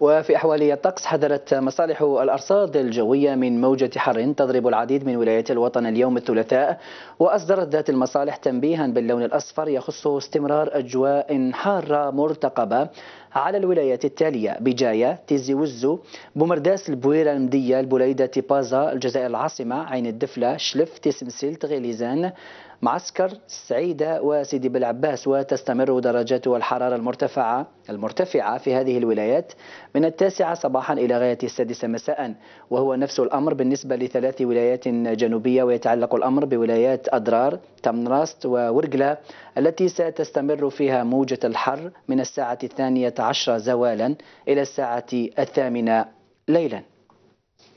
وفي أحوال الطقس حذرت مصالح الأرصاد الجوية من موجة حر تضرب العديد من ولايات الوطن اليوم الثلاثاء وأصدرت ذات المصالح تنبيها باللون الأصفر يخص استمرار أجواء حارة مرتقبة على الولايات التالية بجاية تيزي وزو بومرداس البويرة المدية البوليدة تيبازا الجزائر العاصمة عين الدفلة شلف تيسمسيل تغيليزان معسكر سعيدة وسيدي بالعباس وتستمر درجات الحرارة المرتفعة المرتفعة في هذه الولايات من التاسعة صباحا إلى غاية السادسة مساء وهو نفس الأمر بالنسبة لثلاث ولايات جنوبية ويتعلق الأمر بولايات أدرار تمنراست وورقلة التي ستستمر فيها موجة الحر من الساعة الثانية عشرة زوالا إلى الساعة الثامنة ليلا